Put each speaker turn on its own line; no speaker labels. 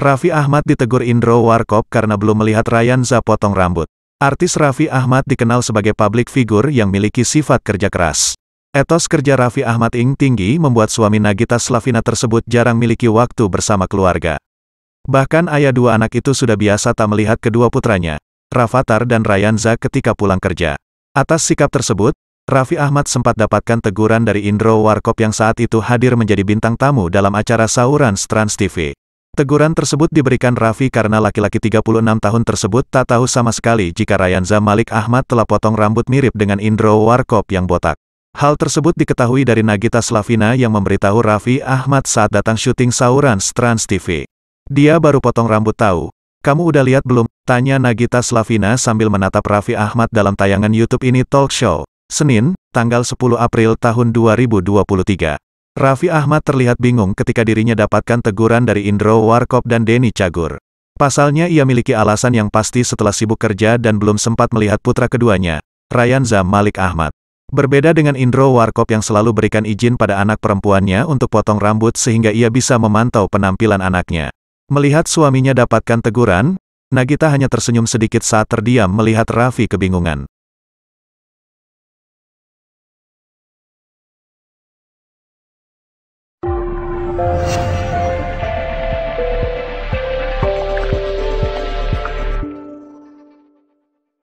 Raffi Ahmad ditegur Indro Warkop karena belum melihat Za potong rambut. Artis Raffi Ahmad dikenal sebagai publik figur yang miliki sifat kerja keras. Etos kerja Raffi Ahmad ing tinggi membuat suami Nagita Slavina tersebut jarang miliki waktu bersama keluarga. Bahkan ayah dua anak itu sudah biasa tak melihat kedua putranya, Rafathar dan Za ketika pulang kerja. Atas sikap tersebut, Raffi Ahmad sempat dapatkan teguran dari Indro Warkop yang saat itu hadir menjadi bintang tamu dalam acara Sauran Trans TV. Teguran tersebut diberikan Raffi karena laki-laki 36 tahun tersebut tak tahu sama sekali jika Ryanza Malik Ahmad telah potong rambut mirip dengan Indro Warkop yang botak. Hal tersebut diketahui dari Nagita Slavina yang memberitahu Raffi Ahmad saat datang syuting Sauran Trans TV. Dia baru potong rambut tahu. Kamu udah lihat belum? Tanya Nagita Slavina sambil menatap Raffi Ahmad dalam tayangan YouTube ini Talk Show. Senin, tanggal 10 April tahun 2023. Raffi Ahmad terlihat bingung ketika dirinya dapatkan teguran dari Indro Warkop dan Denny Cagur. Pasalnya ia miliki alasan yang pasti setelah sibuk kerja dan belum sempat melihat putra keduanya, Ryanza Malik Ahmad. Berbeda dengan Indro Warkop yang selalu berikan izin pada anak perempuannya untuk potong rambut sehingga ia bisa memantau penampilan anaknya. Melihat suaminya dapatkan teguran, Nagita hanya tersenyum sedikit saat terdiam
melihat Raffi kebingungan. Thank you.